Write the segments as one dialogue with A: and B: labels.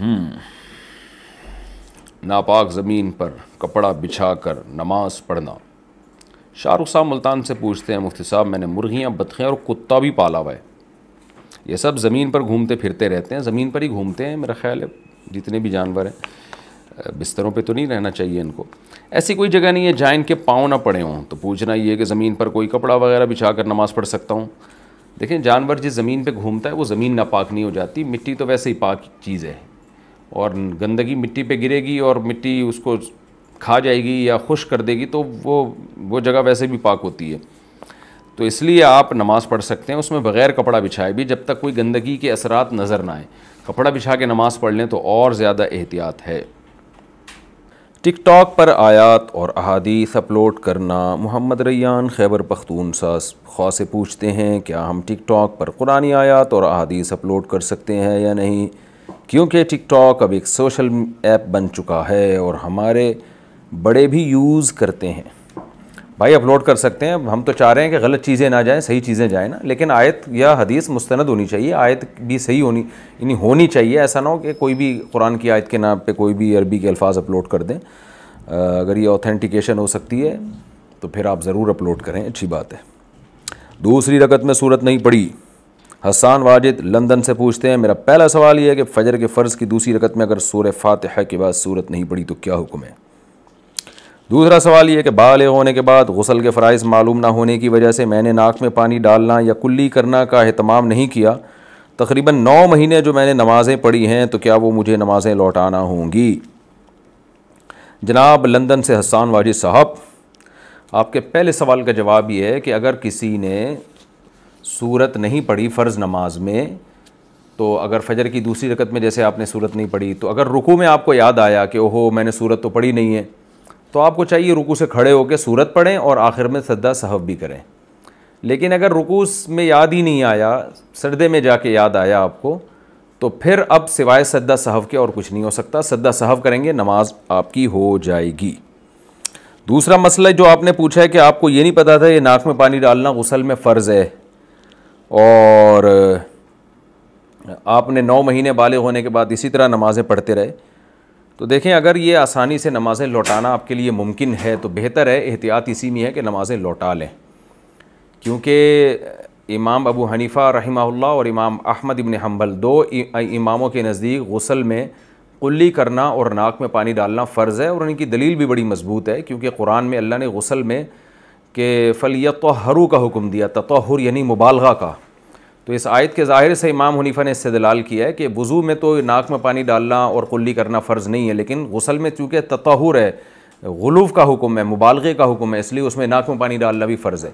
A: हम्म। नापाक ज़मीन पर कपड़ा बिछा कर नमाज पढ़ना शाहरुख साहब मुल्तान से पूछते हैं मुफ्ती साहब मैंने मुर्गियाँ बतखें और कुत्ता भी पाला हुआ है ये सब ज़मीन पर घूमते फिरते रहते हैं ज़मीन पर ही घूमते हैं मेरा ख्याल है जितने भी जानवर हैं बिस्तरों पे तो नहीं रहना चाहिए इनको ऐसी कोई जगह नहीं है जहाँ इनके पाँव ना पड़े हों तो पूछना ये है कि ज़मीन पर कोई कपड़ा वगैरह बिछा कर नमाज़ पढ़ सकता हूँ देखें जानवर जिस ज़मीन पर घूमता है वो ज़मीन नापाक नहीं हो जाती मिट्टी तो वैसे ही पाक चीज़ है और गंदगी मिट्टी पे गिरेगी और मिट्टी उसको खा जाएगी या खुश कर देगी तो वो वो जगह वैसे भी पाक होती है तो इसलिए आप नमाज़ पढ़ सकते हैं उसमें बग़ैर कपड़ा बिछाए भी जब तक कोई गंदगी के असरात नज़र ना आए कपड़ा बिछा के नमाज़ पढ़ लें तो और ज़्यादा एहतियात है टिकटॉक पर आयात और अहादीस अपलोड करना मोहम्मद रैयान खैबर पख्तून सास से पूछते हैं क्या हम टिकटॉक पर कुरानी आयात और अहादीस अपलोड कर सकते हैं या नहीं क्योंकि टिकटॉक अब एक सोशल ऐप बन चुका है और हमारे बड़े भी यूज़ करते हैं भाई अपलोड कर सकते हैं हम तो चाह रहे हैं कि गलत चीज़ें ना जाएं सही चीज़ें जाएं ना लेकिन आयत या हदीस मुस्तंद होनी चाहिए आयत भी सही होनी यानी होनी चाहिए ऐसा ना हो कि कोई भी कुरान की आयत के नाम पे कोई भी अरबी के अल्फाज अपलोड कर दें अगर ये ऑथेंटिकेशन हो सकती है तो फिर आप ज़रूर अपलोड करें अच्छी बात है दूसरी रकत में सूरत नहीं पड़ी हसान वाजिद लंदन से पूछते हैं मेरा पहला सवाल यह है कि फ़जर के फ़र्ज़ की दूसरी रकत में अगर सूर फातह के बाद सूरत नहीं पड़ी तो क्या हुक्म है दूसरा सवाल यह कि बाल होने के बाद गसल के फ़रज़ मालूम ना होने की वजह से मैंने नाक में पानी डालना या कुल्ली करना का अहतमाम नहीं किया तकरीबन नौ महीने जो मैंने नमाज़ें पढ़ी हैं तो क्या वो मुझे नमाज़ें लौटाना होंगी जनाब लंदन से हसान वाजिद साहब आपके पहले सवाल का जवाब ये है कि अगर किसी ने सूरत नहीं पढ़ी फ़र्ज़ नमाज में तो अगर फजर की दूसरी रकत में जैसे आपने सूरत नहीं पढ़ी तो अगर रुकू में आपको याद आया कि ओहो मैंने सूरत तो पढ़ी नहीं है तो आपको चाहिए रुकू से खड़े होकर सूरत पढ़ें और आखिर में सद्दा सहब भी करें लेकिन अगर रुकू में याद ही नहीं आया सरदे में जाके याद आया आपको तो फिर अब सिवाय सद्दा सहव के और कुछ नहीं हो सकता सद्दा सहव करेंगे नमाज आपकी हो जाएगी दूसरा मसला जो आपने पूछा है कि आपको ये नहीं पता था ये नाक में पानी डालना गसल में फ़र्ज़ है और आपने नौ महीने बाले होने के बाद इसी तरह नमाज़ें पढ़ते रहे तो देखें अगर ये आसानी से नमाज़ें लौटाना आपके लिए मुमकिन है तो बेहतर है एहतियात इसी में है कि नमाज़ें लौटा लें क्योंकि इमाम अबू हनीफ़ा रहीमाहुल्लाह और इमाम अहमद इबन हम्बल दो इमामों के नज़दीक गसल में कुल्ली करना और नाक में पानी डालना फ़र्ज़ है और इनकी दलील भी बड़ी मजबूत है क्योंकि कुरान में अल्लाह ने गसल में कि फलियत हरू का हुक्म दिया तहर यानी मुबालगा का तो इस आयत के ज़ाहिर से इमाम हनीफा ने इससे दलाल किया है कि वज़ू में तो नाक में पानी डालना और कुल्ली करना फ़र्ज़ नहीं है लेकिन गसल में चूँकि ततहुर है गलूफ़ का हुक्म है मुबालगे का हुक्म है इसलिए उसमें नाक में पानी डालना भी फ़र्ज़ है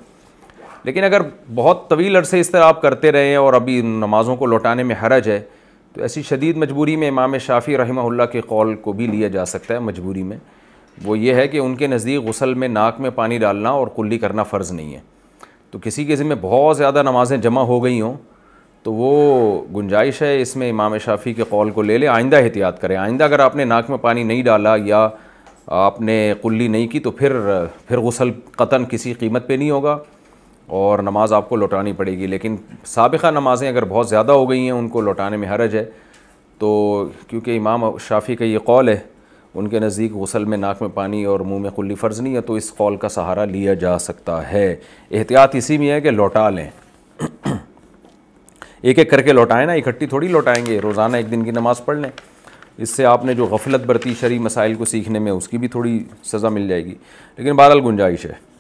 A: लेकिन अगर बहुत तवील अरसे इस तरह आप करते रहे हैं और अभी नमाज़ों को लौटाने में हरज है तो ऐसी शदीद मजबूरी में इमाम शाफ़ी रहमल्ला के कौल को भी लिया जा सकता है मजबूरी में वो ये है कि उनके नज़दीक गसल में नाक में पानी डालना और कुल्ली करना फ़र्ज़ नहीं है तो किसी के ज़िम्मे बहुत ज़्यादा नमाज़ें जमा हो गई हों तो वो गुंजाइश है इसमें इमाम शाफ़ी के कौल को ले लें आइंदा एहतियात करें आइंदा अगर आपने नाक में पानी नहीं डाला या आपने कुल्ली नहीं की तो फिर फिर गसल कतन किसी कीमत पर नहीं होगा और नमाज आपको लौटानी पड़ेगी लेकिन सबका नमाज़ें अगर बहुत ज़्यादा हो गई हैं उनको लौटाने में हरज है तो क्योंकि इमाम शाफ़ी का ये कौल है उनके नज़दीक गसल में नाक में पानी और मुंह में खुली फ़र्ज़ नहीं है तो इस कौल का सहारा लिया जा सकता है एहतियात इसी में है कि लौटा लें एक एक करके लौटाएं ना इकट्ठी थोड़ी लौटाएंगे रोज़ाना एक दिन की नमाज़ पढ़ लें इससे आपने जो गफलत बरती शरी मसाइल को सीखने में उसकी भी थोड़ी सज़ा मिल जाएगी लेकिन बहरहाल गुंजाइश है